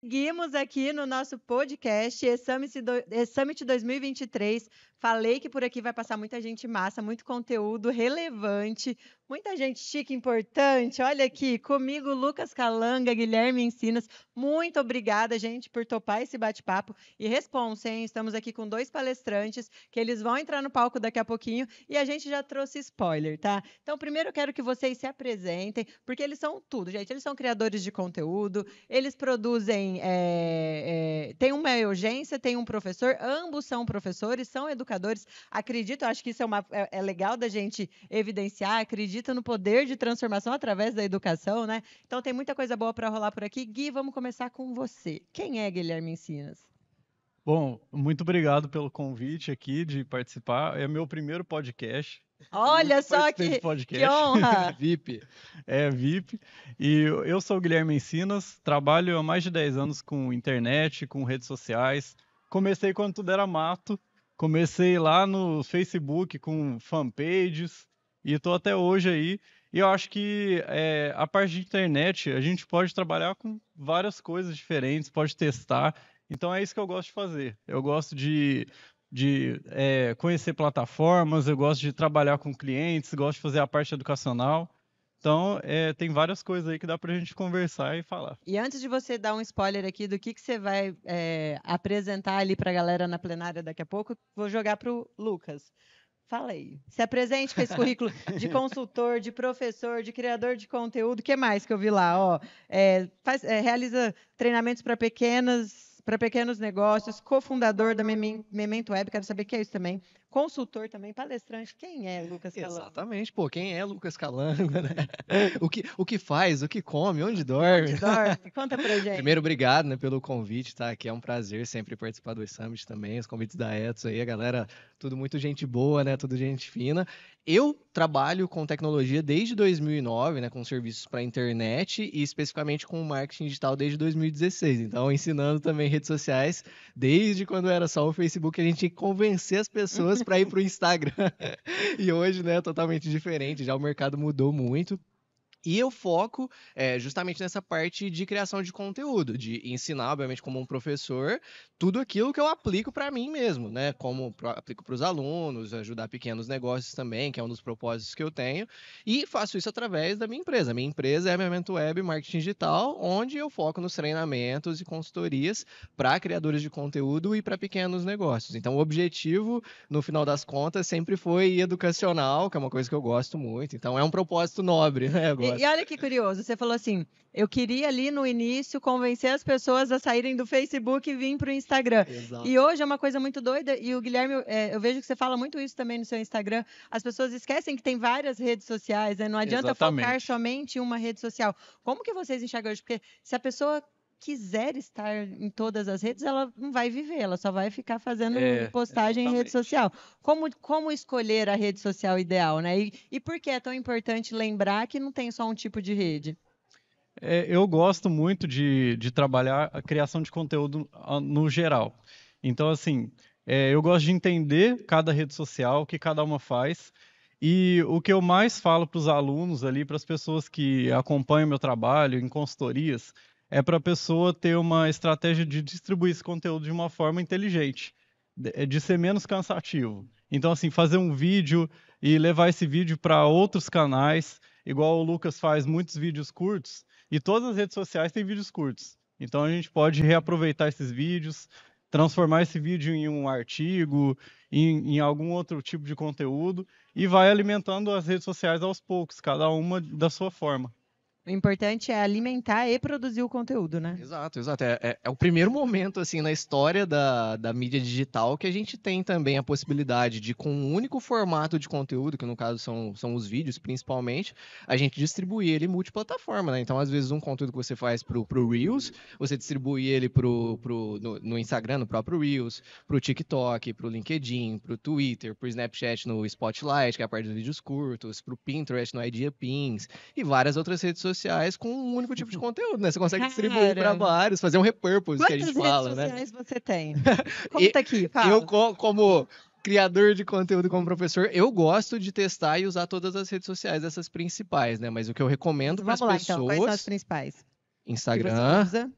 Seguimos aqui no nosso podcast E-Summit 2023. Falei que por aqui vai passar muita gente massa, muito conteúdo relevante, muita gente chique, importante. Olha aqui, comigo, Lucas Calanga, Guilherme Ensinas. Muito obrigada, gente, por topar esse bate-papo. E responsa, hein? Estamos aqui com dois palestrantes que eles vão entrar no palco daqui a pouquinho e a gente já trouxe spoiler, tá? Então, primeiro eu quero que vocês se apresentem, porque eles são tudo, gente. Eles são criadores de conteúdo, eles produzem é, é, tem uma urgência, tem um professor, ambos são professores, são educadores. Acredito, acho que isso é, uma, é, é legal da gente evidenciar, acredita no poder de transformação através da educação, né? Então tem muita coisa boa para rolar por aqui. Gui, vamos começar com você. Quem é Guilherme Ensinas? Bom, muito obrigado pelo convite aqui de participar. É meu primeiro podcast. Olha só que, que honra! VIP. É VIP. É e eu sou o Guilherme Encinas, trabalho há mais de 10 anos com internet, com redes sociais. Comecei quando tudo era mato, comecei lá no Facebook com fanpages e estou até hoje aí. E eu acho que é, a parte de internet a gente pode trabalhar com várias coisas diferentes, pode testar. Então é isso que eu gosto de fazer. Eu gosto de de é, conhecer plataformas, eu gosto de trabalhar com clientes, gosto de fazer a parte educacional. Então, é, tem várias coisas aí que dá para a gente conversar e falar. E antes de você dar um spoiler aqui do que, que você vai é, apresentar ali para a galera na plenária daqui a pouco, vou jogar para o Lucas. Fala aí. Se apresente com esse currículo de consultor, de professor, de criador de conteúdo. O que mais que eu vi lá? Ó, é, faz, é, realiza treinamentos para pequenas para pequenos negócios, cofundador da Memento Web, quero saber o que é isso também, consultor também, palestrante. Quem é Lucas Calanga? Exatamente, pô, quem é Lucas Calanga, né? O que, o que faz, o que come, onde dorme. Onde dorme, conta pra gente. Primeiro, obrigado né, pelo convite, tá? Aqui é um prazer sempre participar do Summit também, os convites da Etos aí, a galera, tudo muito gente boa, né? Tudo gente fina. Eu trabalho com tecnologia desde 2009, né, com serviços para internet e especificamente com marketing digital desde 2016. Então, ensinando também redes sociais desde quando era só o Facebook, a gente tinha que convencer as pessoas para ir para o Instagram. e hoje, né, é totalmente diferente, já o mercado mudou muito. E eu foco é, justamente nessa parte de criação de conteúdo, de ensinar, obviamente, como um professor, tudo aquilo que eu aplico para mim mesmo, né? Como pro, aplico para os alunos, ajudar pequenos negócios também, que é um dos propósitos que eu tenho. E faço isso através da minha empresa. Minha empresa é a Memento Web Marketing Digital, onde eu foco nos treinamentos e consultorias para criadores de conteúdo e para pequenos negócios. Então, o objetivo, no final das contas, sempre foi educacional, que é uma coisa que eu gosto muito. Então, é um propósito nobre, né? Agora e olha que curioso, você falou assim, eu queria ali no início convencer as pessoas a saírem do Facebook e vir para o Instagram. Exato. E hoje é uma coisa muito doida, e o Guilherme, é, eu vejo que você fala muito isso também no seu Instagram, as pessoas esquecem que tem várias redes sociais, né? não adianta Exatamente. focar somente em uma rede social. Como que vocês enxergam hoje? Porque se a pessoa quiser estar em todas as redes, ela não vai viver, ela só vai ficar fazendo é, postagem exatamente. em rede social. Como, como escolher a rede social ideal, né? E, e por que é tão importante lembrar que não tem só um tipo de rede? É, eu gosto muito de, de trabalhar a criação de conteúdo ah, no geral. Então, assim, é, eu gosto de entender cada rede social, o que cada uma faz. E o que eu mais falo para os alunos ali, para as pessoas que acompanham meu trabalho em consultorias, é para a pessoa ter uma estratégia de distribuir esse conteúdo de uma forma inteligente, de é ser menos cansativo. Então, assim, fazer um vídeo e levar esse vídeo para outros canais, igual o Lucas faz muitos vídeos curtos, e todas as redes sociais têm vídeos curtos. Então, a gente pode reaproveitar esses vídeos, transformar esse vídeo em um artigo, em, em, algum outro tipo de conteúdo, e vai alimentando as redes sociais aos poucos, cada uma da sua forma. O importante é alimentar e produzir o conteúdo, né? Exato, exato. É, é, é, o primeiro momento, assim, na história da, da mídia digital que a gente tem também a possibilidade de, com um único formato de conteúdo, que no caso são, são os vídeos principalmente, a gente distribuir ele multiplataforma, né? Então, às vezes, um conteúdo que você faz pro, pro Reels, você distribui ele pro, pro, no, no Instagram, no próprio Reels, pro TikTok, pro LinkedIn, pro Twitter, pro Snapchat no Spotlight, que é a parte dos vídeos curtos, pro Pinterest no Idea Pins e várias outras redes sociais sociais com um único tipo de uhum. conteúdo, né? Você consegue Cara. distribuir para vários, fazer um repurpose Quantas que a gente fala, né? Quantas redes sociais você tem? Conta aqui, fala. Eu, como criador de conteúdo como professor, eu gosto de testar e usar todas as redes sociais, essas principais, né? Mas o que eu recomendo para as pessoas... Então. Quais são as principais? Instagram...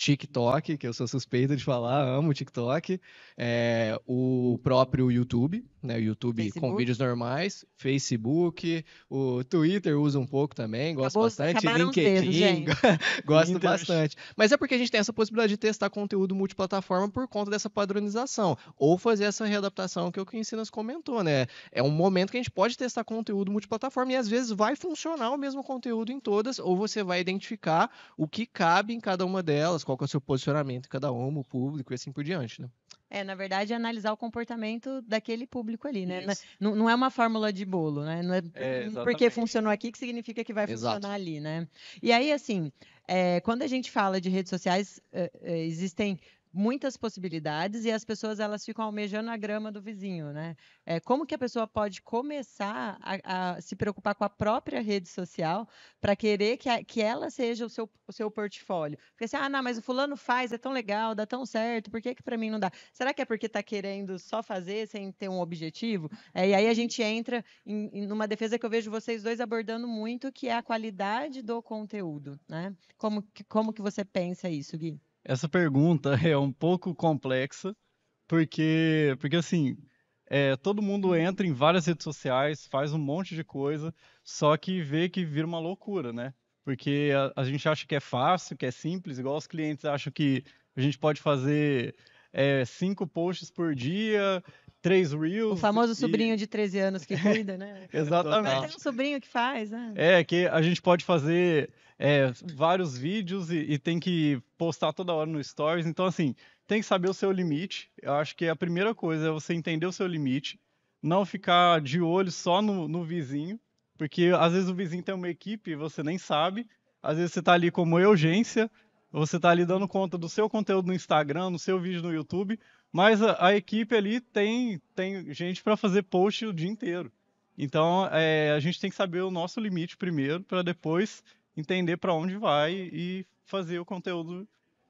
TikTok, que eu sou suspeito de falar, amo TikTok, é, o próprio YouTube, né, o YouTube Facebook. com vídeos normais, Facebook, o Twitter usa um pouco também, gosto Acabou, bastante, LinkedIn, dedos, gosto bastante. Mas é porque a gente tem essa possibilidade de testar conteúdo multiplataforma por conta dessa padronização, ou fazer essa readaptação que é o Quincinas comentou, né? É um momento que a gente pode testar conteúdo multiplataforma e às vezes vai funcionar o mesmo conteúdo em todas, ou você vai identificar o que cabe em cada uma delas, qual é o seu posicionamento em cada uma, o público e assim por diante, né? É, na verdade, é analisar o comportamento daquele público ali, né? É, não, não, é uma fórmula de bolo, né? Não é, é porque funcionou aqui que significa que vai Exato. funcionar ali, né? E aí, assim, é, quando a gente fala de redes sociais, é, é, existem muitas possibilidades e as pessoas elas ficam almejando a grama do vizinho, né? É, como que a pessoa pode começar a, a se preocupar com a própria rede social para querer que, a, que ela seja o seu, o seu portfólio? Porque assim, ah, não, mas o fulano faz, é tão legal, dá tão certo, por que que para mim não dá? Será que é porque está querendo só fazer sem ter um objetivo? É, e aí a gente entra em, em numa defesa que eu vejo vocês dois abordando muito, que é a qualidade do conteúdo, né? Como que, como que você pensa isso, Gui? Essa pergunta é um pouco complexa, porque, porque assim, é, todo mundo entra em várias redes sociais, faz um monte de coisa, só que vê que vira uma loucura, né? Porque a, a gente acha que é fácil, que é simples, igual os clientes acham que a gente pode fazer é, cinco posts por dia, três reels. O famoso e... sobrinho de 13 anos que cuida, né? Exatamente. Mas tem um sobrinho que faz, né? É, que a gente pode fazer é, vários vídeos e, e, tem que postar toda hora no Stories. Então, assim, tem que saber o seu limite. Eu acho que a primeira coisa é você entender o seu limite, não ficar de olho só no, no vizinho, porque às vezes o vizinho tem uma equipe e você nem sabe. Às vezes você está ali como urgência, você está ali dando conta do seu conteúdo no Instagram, no seu vídeo no YouTube, mas a, a equipe ali tem, tem gente para fazer post o dia inteiro. Então, é, a gente tem que saber o nosso limite primeiro, para depois entender para onde vai e fazer o conteúdo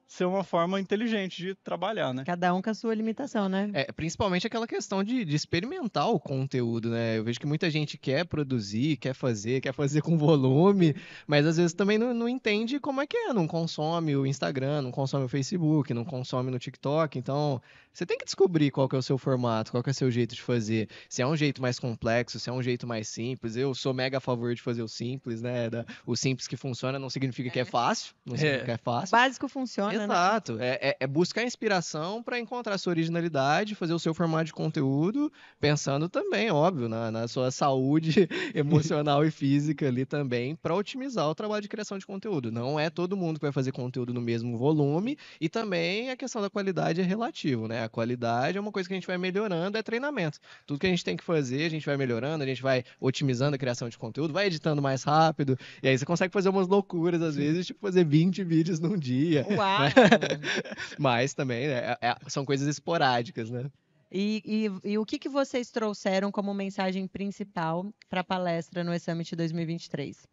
ser uma forma inteligente de trabalhar, né? Cada um com a sua limitação, né? É, principalmente aquela questão de, de experimentar o conteúdo, né? Eu vejo que muita gente quer produzir, quer fazer, quer fazer com volume, mas às vezes também não, não entende como é que é, não consome o Instagram, não consome o Facebook, não consome no TikTok, então você tem que descobrir qual que é o seu formato, qual que é o seu jeito de fazer, se é um jeito mais complexo, se é um jeito mais simples, eu sou mega a favor de fazer o simples, né? O simples que funciona não significa que é, é. fácil, não é. significa é. que é fácil. Básico funciona bacana. Né? Exato. É, é, é, buscar inspiração para encontrar sua originalidade, fazer o seu formato de conteúdo, pensando também, óbvio, na, na sua saúde emocional e física ali também, para otimizar o trabalho de criação de conteúdo. Não é todo mundo que vai fazer conteúdo no mesmo volume, e também a questão da qualidade é relativo, né? A qualidade é uma coisa que a gente vai melhorando, é treinamento. Tudo que a gente tem que fazer, a gente vai melhorando, a gente vai otimizando a criação de conteúdo, vai editando mais rápido, e aí você consegue fazer umas loucuras, às vezes, tipo fazer 20 vídeos num dia. Uau! Né? mas, mas também né, é, é, são coisas esporádicas, né? E, e, e, o que, que vocês trouxeram como mensagem principal para a palestra no E-Summit 2023?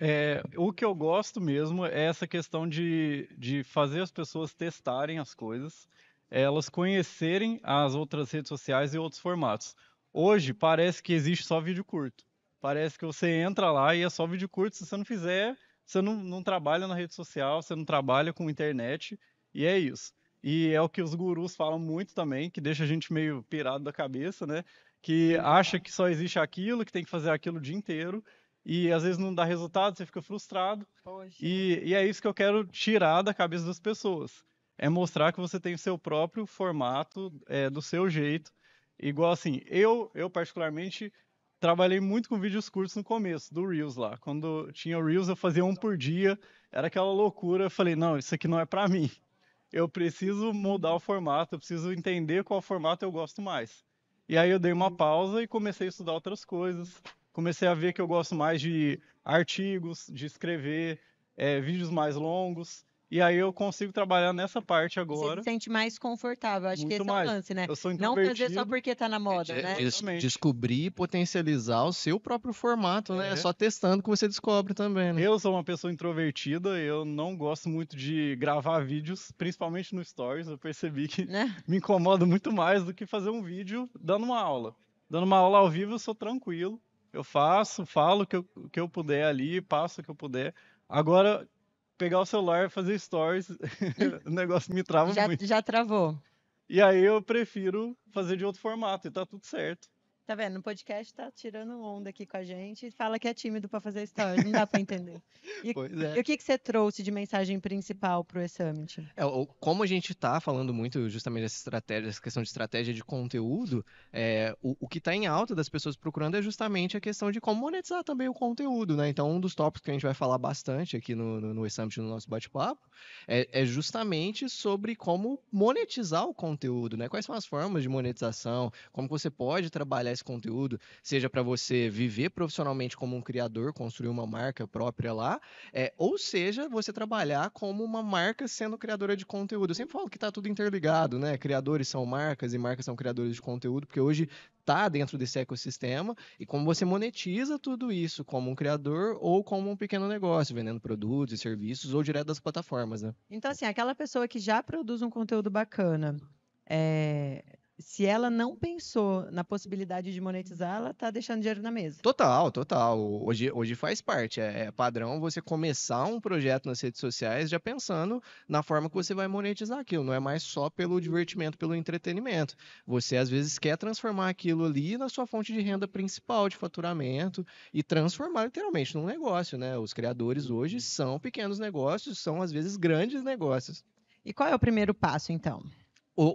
É, o que eu gosto mesmo é essa questão de, de fazer as pessoas testarem as coisas, elas conhecerem as outras redes sociais e outros formatos. Hoje parece que existe só vídeo curto. Parece que você entra lá e é só vídeo curto. Se você não fizer, você não, não trabalha na rede social, você não trabalha com internet, e é isso. E é o que os gurus falam muito também, que deixa a gente meio pirado da cabeça, né? Que acha que só existe aquilo, que tem que fazer aquilo o dia inteiro, e às vezes não dá resultado, você fica frustrado. E, e, é isso que eu quero tirar da cabeça das pessoas. É mostrar que você tem o seu próprio formato, é, do seu jeito. Igual assim, eu, eu particularmente trabalhei muito com vídeos curtos no começo, do Reels lá. Quando tinha o Reels, eu fazia um por dia. Era aquela loucura. Eu falei, não, isso aqui não é para mim. Eu preciso mudar o formato, eu preciso entender qual formato eu gosto mais. E aí eu dei uma uhum. pausa e comecei a estudar outras coisas. Comecei a ver que eu gosto mais de artigos, de escrever, é, vídeos mais longos. E aí eu consigo trabalhar nessa parte agora. Você se sente mais confortável. Acho Muito que esse mais. é o lance, né? Eu sou Não fazer só porque tá na moda, é, né? Des descobrir e potencializar o seu próprio formato, né? É. é só testando que você descobre também, né? Eu sou uma pessoa introvertida, eu não gosto muito de gravar vídeos, principalmente no Stories. Eu percebi que né? me incomoda muito mais do que fazer um vídeo dando uma aula. Dando uma aula ao vivo, eu sou tranquilo. Eu faço, falo o que eu, que eu puder ali, passo o que eu puder. Agora, pegar o celular e fazer stories, o negócio me trava já, muito. Já travou. E aí eu prefiro fazer de outro formato e tá tudo certo. Tá vendo? No podcast tá tirando onda aqui com a gente e fala que é tímido para fazer história. Não dá para entender. E, é. e, o que, que você trouxe de mensagem principal para o E-Summit? É, como a gente está falando muito justamente dessa estratégia, essa questão de estratégia de conteúdo, é, o, o, que está em alta das pessoas procurando é justamente a questão de como monetizar também o conteúdo. Né? Então, um dos tópicos que a gente vai falar bastante aqui no, no, no E-Summit, no nosso bate-papo, é, é justamente sobre como monetizar o conteúdo. Né? Quais são as formas de monetização, como você pode trabalhar esse conteúdo, seja para você viver profissionalmente como um criador, construir uma marca própria lá, é, ou seja, você trabalhar como uma marca sendo criadora de conteúdo. Eu sempre falo que está tudo interligado, né? Criadores são marcas e marcas são criadores de conteúdo, porque hoje está dentro desse ecossistema e como você monetiza tudo isso como um criador ou como um pequeno negócio, vendendo produtos e serviços ou direto das plataformas, né? Então, assim, aquela pessoa que já produz um conteúdo bacana, é, se ela não pensou na possibilidade de monetizar, ela tá deixando dinheiro na mesa. Total, total. Hoje, hoje faz parte. É, é padrão você começar um projeto nas redes sociais já pensando na forma que você vai monetizar aquilo. Não é mais só pelo divertimento, pelo entretenimento. Você às vezes quer transformar aquilo ali na sua fonte de renda principal de faturamento e transformar literalmente num negócio, né? Os criadores hoje uhum. são pequenos negócios, são às vezes grandes negócios. E qual é o primeiro passo, então?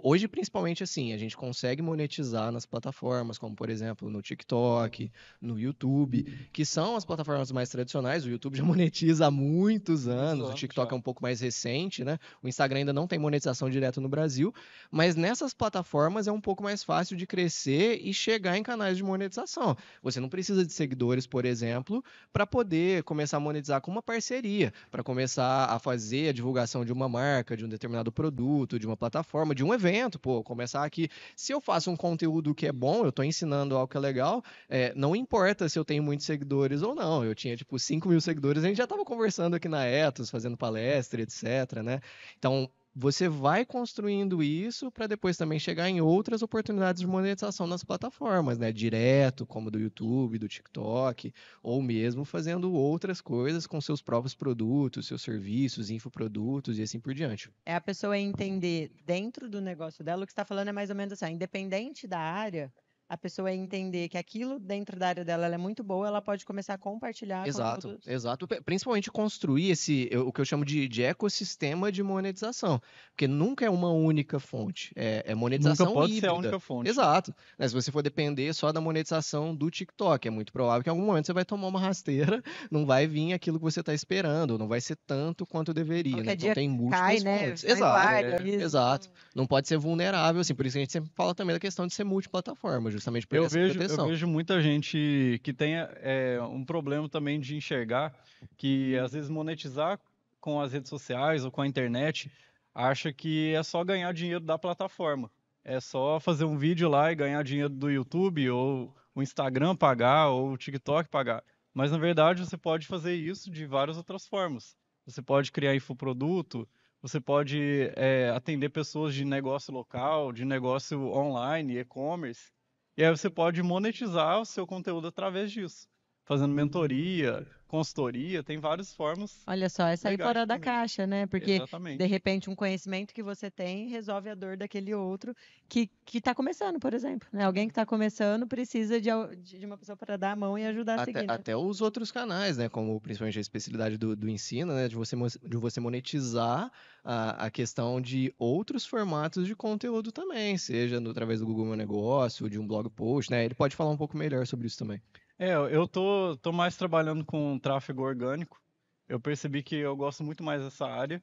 hoje, principalmente, assim, a gente consegue monetizar nas plataformas, como por exemplo no TikTok, no YouTube, que são as plataformas mais tradicionais. O YouTube já monetiza há muitos anos, o TikTok é um pouco mais recente, né? O Instagram ainda não tem monetização direta no Brasil, mas nessas plataformas é um pouco mais fácil de crescer e chegar em canais de monetização. Você não precisa de seguidores, por exemplo, para poder começar a monetizar com uma parceria, para começar a fazer a divulgação de uma marca, de um determinado produto, de uma plataforma, de um evento, pô, começar aqui. Se eu faço um conteúdo que é bom, eu tô ensinando algo que é legal, é, não importa se eu tenho muitos seguidores ou não. Eu tinha, tipo, 5 mil seguidores, a gente já tava conversando aqui na Etos, fazendo palestra, etc, né? Então, você vai construindo isso para depois também chegar em outras oportunidades de monetização nas plataformas, né? Direto, como do YouTube, do TikTok, ou mesmo fazendo outras coisas com seus próprios produtos, seus serviços, infoprodutos e assim por diante. É a pessoa entender dentro do negócio dela, o que está falando é mais ou menos assim, independente da área, a pessoa entender que aquilo dentro da área dela é muito boa, ela pode começar a compartilhar. Exato, com exato. Principalmente construir esse, o que eu chamo de, de ecossistema de monetização. Porque nunca é uma única fonte. É, é monetização nunca pode híbrida. ser a única fonte. Exato. Mas né, se você for depender só da monetização do TikTok, é muito provável que em algum momento você vai tomar uma rasteira, não vai vir aquilo que você está esperando, não vai ser tanto quanto deveria. Né? Então tem múltiplas cai, né? fontes. Exato, é, exato. Não pode ser vulnerável, assim. Por isso que a gente sempre fala também da questão de ser multiplataforma, justamente justamente por eu essa vejo, proteção. Eu vejo muita gente que tem é, um problema também de enxergar que às vezes monetizar com as redes sociais ou com a internet acha que é só ganhar dinheiro da plataforma. É só fazer um vídeo lá e ganhar dinheiro do YouTube ou o Instagram pagar ou o TikTok pagar. Mas na verdade você pode fazer isso de várias outras formas. Você pode criar infoproduto, você pode é, atender pessoas de negócio local, de negócio online, e-commerce. E aí você pode monetizar o seu conteúdo através disso, fazendo hum. mentoria, consultoria, tem várias formas. Olha só, é sair fora da caixa, né? Porque Exatamente. de repente um conhecimento que você tem resolve a dor daquele outro que que está começando, por exemplo. Né? Alguém que está começando precisa de, de uma pessoa para dar a mão e ajudar até, a seguir. Né? Até os outros canais, né? Como principalmente a especialidade do, do ensino, né? De você, de você monetizar a, a questão de outros formatos de conteúdo também, seja no, através do Google Meu Negócio, de um blog post, né? Ele pode falar um pouco melhor sobre isso também. É, eu tô, tô mais trabalhando com tráfego orgânico. Eu percebi que eu gosto muito mais dessa área.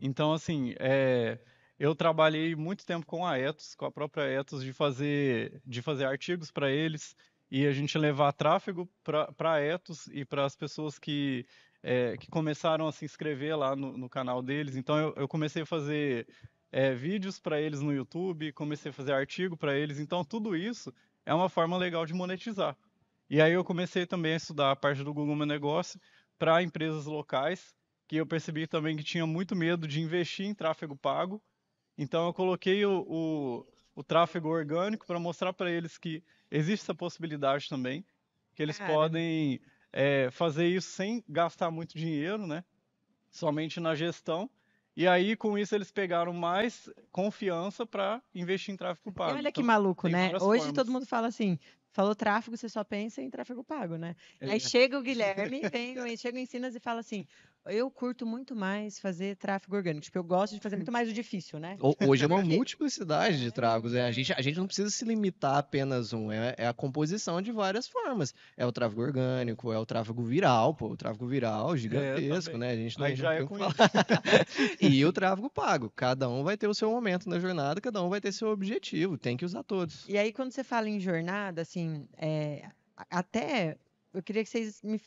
Então, assim, é, eu trabalhei muito tempo com a Etos, com a própria Etos, de fazer, de fazer artigos para eles e a gente levar tráfego para a Etos e para as pessoas que, é, que começaram a se inscrever lá no, no canal deles. Então, eu, eu comecei a fazer é, vídeos para eles no YouTube, comecei a fazer artigo para eles. Então, tudo isso é uma forma legal de monetizar. E aí eu comecei também a estudar a parte do Google Meu Negócio para empresas locais, que eu percebi também que tinha muito medo de investir em tráfego pago. Então eu coloquei o, o, o tráfego orgânico para mostrar para eles que existe essa possibilidade também, que eles Cara. podem é, fazer isso sem gastar muito dinheiro, né? Somente na gestão. E aí, com isso, eles pegaram mais confiança para investir em tráfego pago. E olha que então, maluco, né? Hoje formas. todo mundo fala assim: Falou tráfego, você só pensa em tráfego pago, né? É. Aí chega o Guilherme, vem, chega o Ensinas e fala assim: eu curto muito mais fazer tráfego orgânico. Tipo, eu gosto de fazer hum. muito mais o difícil, né? Hoje é uma multiplicidade de tráfegos. Né? A, gente, a gente não precisa se limitar a apenas um. É, é, a composição de várias formas. É o tráfego orgânico, é o tráfego viral, pô. O tráfego viral é, gigantesco, é, né? A gente não Aí já não é com e o tráfego pago. Cada um vai ter o seu momento na jornada, cada um vai ter seu objetivo. Tem que usar todos. E aí, quando você fala em jornada, assim, é, até eu queria que vocês me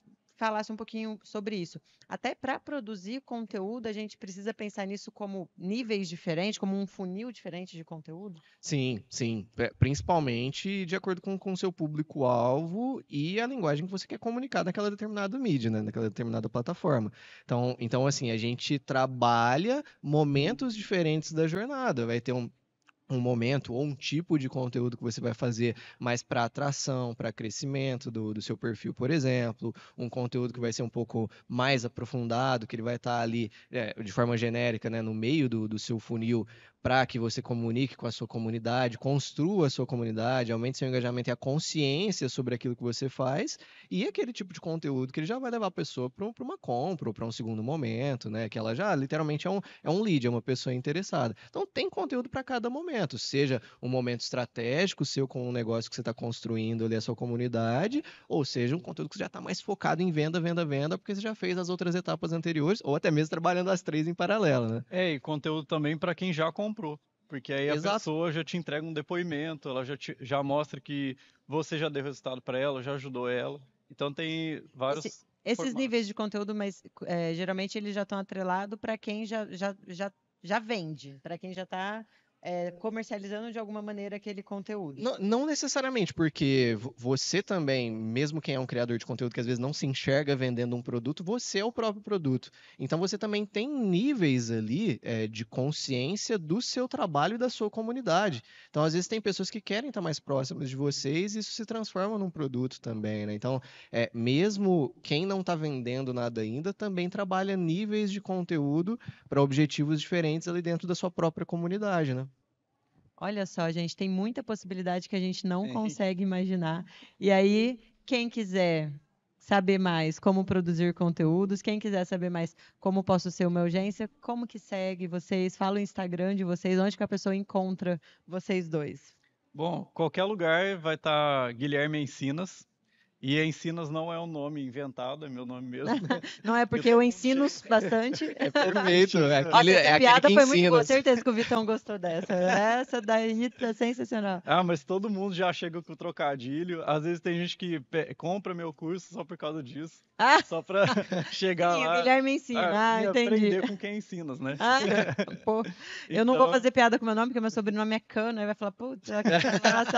falasse um pouquinho sobre isso. Até para produzir conteúdo, a gente precisa pensar nisso como níveis diferentes, como um funil diferente de conteúdo? Sim, sim. É, principalmente de acordo com o seu público-alvo e a linguagem que você quer comunicar naquela determinada mídia, né? naquela determinada plataforma. Então, então, assim, a gente trabalha momentos diferentes da jornada. Vai ter um um momento ou um tipo de conteúdo que você vai fazer mais para atração, para crescimento do, do seu perfil, por exemplo, um conteúdo que vai ser um pouco mais aprofundado, que ele vai estar tá ali é, de forma genérica, né, no meio do, do seu funil, para que você comunique com a sua comunidade, construa a sua comunidade, aumente seu engajamento e a consciência sobre aquilo que você faz, e aquele tipo de conteúdo que ele já vai levar a pessoa para uma compra ou para um segundo momento, né? Que ela já literalmente é um, é um lead, é uma pessoa interessada. Então tem conteúdo para cada momento momento, seja um momento estratégico seu com um negócio que você está construindo ali a sua comunidade, ou seja um conteúdo que já está mais focado em venda, venda, venda, porque você já fez as outras etapas anteriores, ou até mesmo trabalhando as três em paralelo, né? É, e conteúdo também para quem já comprou. Porque aí Exato. a pessoa já te entrega um depoimento, ela já, te, já mostra que você já deu resultado para ela, já ajudou ela. Então tem vários. Esse, esses formatos. níveis de conteúdo, mas é, geralmente eles já estão atrelados para quem já, já, já, já vende, para quem já está é, comercializando de alguma maneira aquele conteúdo. Não, não, necessariamente, porque você também, mesmo quem é um criador de conteúdo que às vezes não se enxerga vendendo um produto, você é o próprio produto. Então você também tem níveis ali é, de consciência do seu trabalho e da sua comunidade. Então às vezes tem pessoas que querem estar mais próximas de vocês e isso se transforma num produto também. Né? Então, é, mesmo quem não está vendendo nada ainda também trabalha níveis de conteúdo para objetivos diferentes ali dentro da sua própria comunidade, né? Olha só, gente, tem muita possibilidade que a gente não Sim. consegue imaginar. E aí, quem quiser saber mais como produzir conteúdos, quem quiser saber mais como posso ser uma urgência, como que segue vocês, fala o Instagram de vocês, onde que a pessoa encontra vocês dois? Bom, qualquer lugar vai estar tá Guilherme Ensinas, e Ensinos não é um nome inventado, é meu nome mesmo. não é porque eu, ensino bastante. É perfeito. É aquele, é piada foi muito boa, certeza que o Vitão gostou dessa. Essa daí tá sensacional. Ah, mas todo mundo já chega com o trocadilho. Às vezes tem gente que compra meu curso só por causa disso. Ah. Só pra chegar Sim, lá. O Guilherme ensina. Ah, ah entendi. aprender com quem ensinas, né? Ah, pô. Eu não vou então fazer piada com meu nome, porque meu sobrenome é Cano. Aí vai falar, putz, só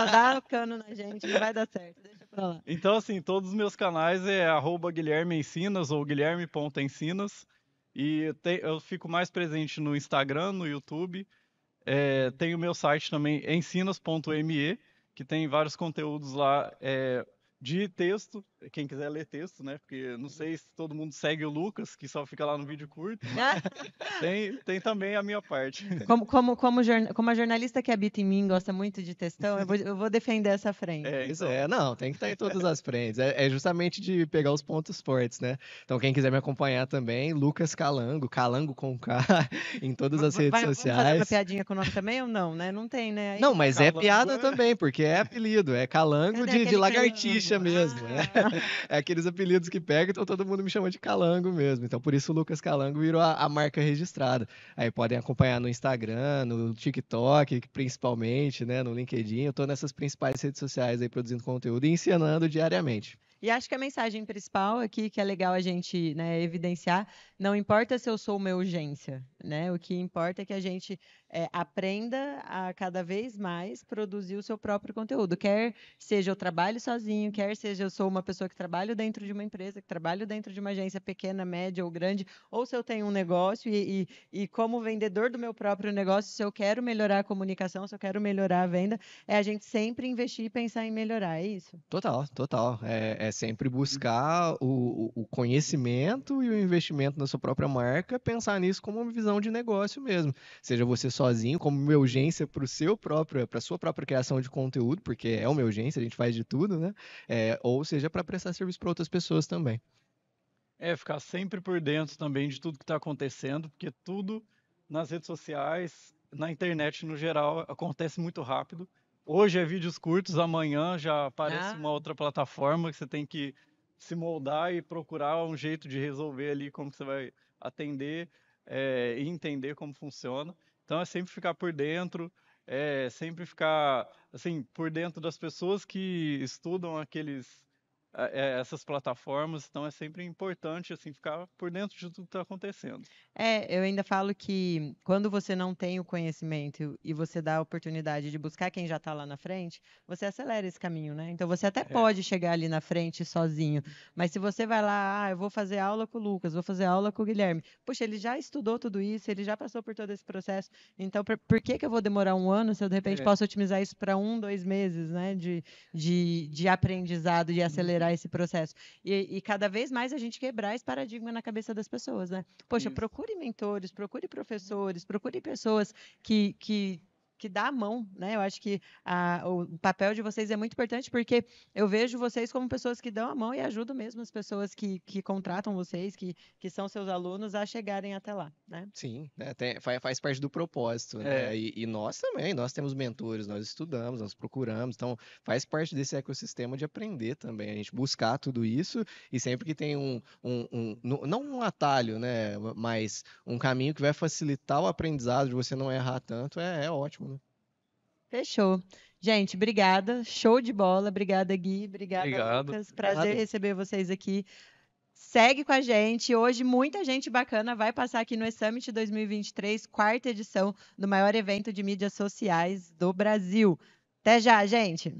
dá cano na gente, não vai dar certo. Deixa pra lá. Então, assim, assim, todos os meus canais é arroba Guilherme Ensinas ou guilherme.ensinas. E te, eu fico mais presente no Instagram, no YouTube. É, tem o meu site também, ensinas.me, que tem vários conteúdos lá é, de texto, quem quiser ler texto, né? Porque não sei se todo mundo segue o Lucas, que só fica lá no vídeo curto. tem, tem também a minha parte. Como, como, como, como a jornalista que habita em mim gosta muito de textão, eu vou, eu vou defender essa frente. É, então. é, não, tem que estar em todas as frentes. É, é, justamente de pegar os pontos fortes, né? Então, quem quiser me acompanhar também, Lucas Calango, Calango com K, em todas as redes Vai, sociais. vai fazer uma piadinha com o nome também ou não, né? Não tem, né? Aí... Não, mas é Calango. é piada também, porque é apelido, é Calango Cadê é de, de lagartixa mesmo. É. é aqueles apelidos que pega, então todo mundo me chama de Calango mesmo. Então por isso o Lucas Calango virou a, a marca registrada. Aí podem acompanhar no Instagram, no TikTok, principalmente, né? No LinkedIn. Eu estou nessas principais redes sociais aí produzindo conteúdo e ensinando diariamente. E acho que a mensagem principal aqui, que é legal a gente né, evidenciar, não importa se eu sou uma urgência, né? O que importa é que a gente é, aprenda a cada vez mais produzir o seu próprio conteúdo. Quer seja eu trabalho sozinho, quer seja eu sou uma pessoa que trabalho dentro de uma empresa, que trabalho dentro de uma agência pequena, média ou grande, ou se eu tenho um negócio e, e, e como vendedor do meu próprio negócio, se eu quero melhorar a comunicação, se eu quero melhorar a venda, é a gente sempre investir e pensar em melhorar, é isso? Total, total. É, é sempre uhum. buscar o, o conhecimento e o investimento na sua própria marca, pensar nisso como uma visão de negócio mesmo. Seja você só sozinho, como uma urgência para seu próprio, para sua própria criação de conteúdo, porque é uma urgência, a gente faz de tudo, né? É, ou seja, para prestar serviço para outras pessoas também. É, ficar sempre por dentro também de tudo que está acontecendo, porque tudo nas redes sociais, na internet no geral, acontece muito rápido. Hoje é vídeos curtos, amanhã já aparece ah. uma outra plataforma que você tem que se moldar e procurar um jeito de resolver ali como você vai atender é, e entender como funciona. Então é sempre ficar por dentro, é sempre ficar assim por dentro das pessoas que estudam aqueles é, essas plataformas, então é sempre importante assim ficar por dentro de tudo que está acontecendo. É, eu ainda falo que quando você não tem o conhecimento e você dá a oportunidade de buscar quem já está lá na frente, você acelera esse caminho, né? Então você até é. pode chegar ali na frente sozinho, mas se você vai lá, ah, eu vou fazer aula com o Lucas, vou fazer aula com o Guilherme, puxa, ele já estudou tudo isso, ele já passou por todo esse processo, então por, por que que eu vou demorar um ano se eu de repente é. posso otimizar isso para um, dois meses, né? De, de, de aprendizado, de uhum. acelerar quebrar esse processo. E, e, cada vez mais a gente quebrar esse paradigma na cabeça das pessoas, né? Poxa, Isso. procure mentores, procure professores, procure pessoas que, que que dá a mão, né? Eu acho que a, o papel de vocês é muito importante porque eu vejo vocês como pessoas que dão a mão e ajudam mesmo as pessoas que, que contratam vocês, que, que são seus alunos, a chegarem até lá, né? Sim, né? Tem, faz, faz parte do propósito, né? É. E, e, nós também, nós temos mentores, nós estudamos, nós procuramos, então faz parte desse ecossistema de aprender também, a gente buscar tudo isso e sempre que tem um, um, um não um atalho, né? Mas um caminho que vai facilitar o aprendizado de você não errar tanto, é, é ótimo, né? Fechou. Gente, obrigada. Show de bola. Obrigada, Gui. Obrigada, Obrigado. Lucas. Prazer Obrigado. receber vocês aqui. Segue com a gente. Hoje, muita gente bacana vai passar aqui no E-Summit 2023, quarta edição do maior evento de mídias sociais do Brasil. Até já, gente!